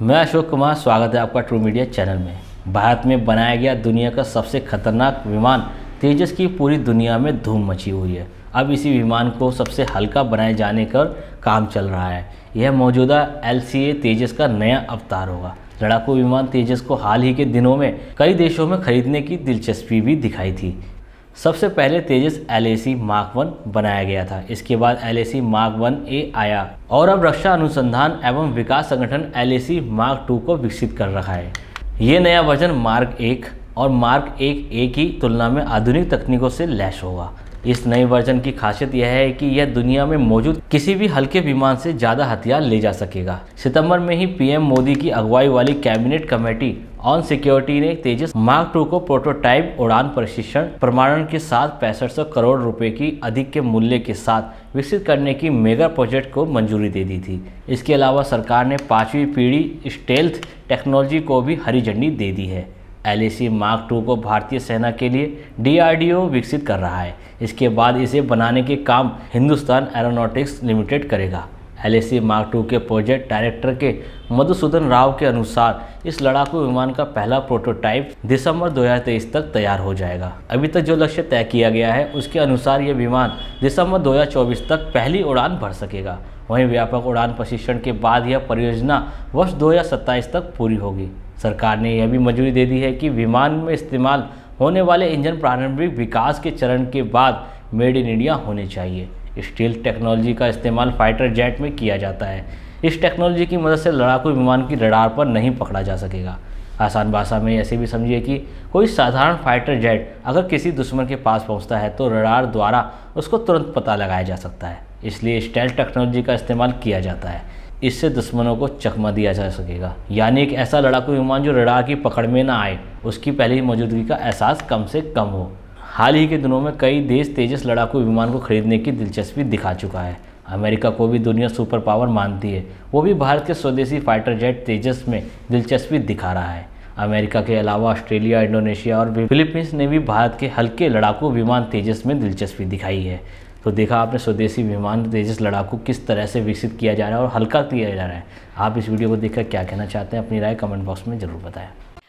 मैं अशोक कुमार स्वागत है आपका ट्रू मीडिया चैनल में भारत में बनाया गया दुनिया का सबसे खतरनाक विमान तेजस की पूरी दुनिया में धूम मची हुई है अब इसी विमान को सबसे हल्का बनाए जाने का काम चल रहा है यह मौजूदा एल तेजस का नया अवतार होगा लड़ाकू विमान तेजस को हाल ही के दिनों में कई देशों में खरीदने की दिलचस्पी भी दिखाई थी सबसे पहले तेजस एल मार्क वन बनाया गया था इसके बाद एल मार्क वन ए आया और अब रक्षा अनुसंधान एवं विकास संगठन एल मार्क टू को विकसित कर रहा है ये नया वर्जन मार्क एक और मार्क एक ए की तुलना में आधुनिक तकनीकों से लैस होगा इस नए वर्जन की खासियत यह है कि यह दुनिया में मौजूद किसी भी हल्के विमान से ज़्यादा हथियार ले जा सकेगा सितंबर में ही पीएम मोदी की अगुवाई वाली कैबिनेट कमेटी ऑन सिक्योरिटी ने तेजस मार्क टू को प्रोटोटाइप उड़ान प्रशिक्षण प्रमाणन के साथ पैंसठ करोड़ रुपए की अधिक के मूल्य के साथ विकसित करने की मेगा प्रोजेक्ट को मंजूरी दे दी थी इसके अलावा सरकार ने पांचवी पीढ़ी स्टेल्थ टेक्नोलॉजी को भी हरी झंडी दे दी है एल मार्क टू को भारतीय सेना के लिए डीआरडीओ विकसित कर रहा है इसके बाद इसे बनाने के काम हिंदुस्तान एरोनॉटिक्स लिमिटेड करेगा एल ए मार्क टू के project director K Madhusudan Rao के अनुसार इस लड़ाकू विमान का पहला प्रोटोटाइप दिसंबर 2023 तक तैयार हो जाएगा अभी तक जो लक्ष्य तय किया गया है उसके अनुसार ये विमान दिसंबर 2024 तक पहली उड़ान भर सकेगा वहीं व्यापक उड़ान प्रशिक्षण के बाद यह परियोजना वर्ष दो तक पूरी होगी सरकार ने यह भी मंजूरी दे दी है कि विमान में इस्तेमाल होने वाले इंजन प्रारंभिक विकास के चरण के बाद मेड इन इंडिया होने चाहिए स्टील टेक्नोलॉजी का इस्तेमाल फाइटर जेट में किया जाता है इस टेक्नोलॉजी की मदद से लड़ाकू विमान की रडार पर नहीं पकड़ा जा सकेगा आसान भाषा में ऐसे भी समझिए कि कोई साधारण फाइटर जेट अगर किसी दुश्मन के पास पहुंचता है तो रडार द्वारा उसको तुरंत पता लगाया जा सकता है इसलिए स्टेल टेक्नोलॉजी का इस्तेमाल किया जाता है इससे दुश्मनों को चकमा दिया जा सकेगा यानी एक ऐसा लड़ाकू विमान जो रडार की पकड़ में ना आए उसकी पहली मौजूदगी का एहसास कम से कम हो हाल ही के दिनों में कई देश तेजस लड़ाकू विमान को खरीदने की दिलचस्पी दिखा चुका है अमेरिका को भी दुनिया सुपर पावर मानती है वो भी भारत के स्वदेशी फाइटर जेट तेजस में दिलचस्पी दिखा रहा है अमेरिका के अलावा ऑस्ट्रेलिया इंडोनेशिया और फिलीपींस ने भी भारत के हल्के लड़ाकू विमान तेजस में दिलचस्पी दिखाई है तो देखा आपने स्वदेशी विमान तेजस लड़ाकू किस तरह से विकसित किया जा रहा है और हल्का किया जा रहा है आप इस वीडियो को देखकर क्या कहना चाहते हैं अपनी राय कमेंट बॉक्स में ज़रूर बताएं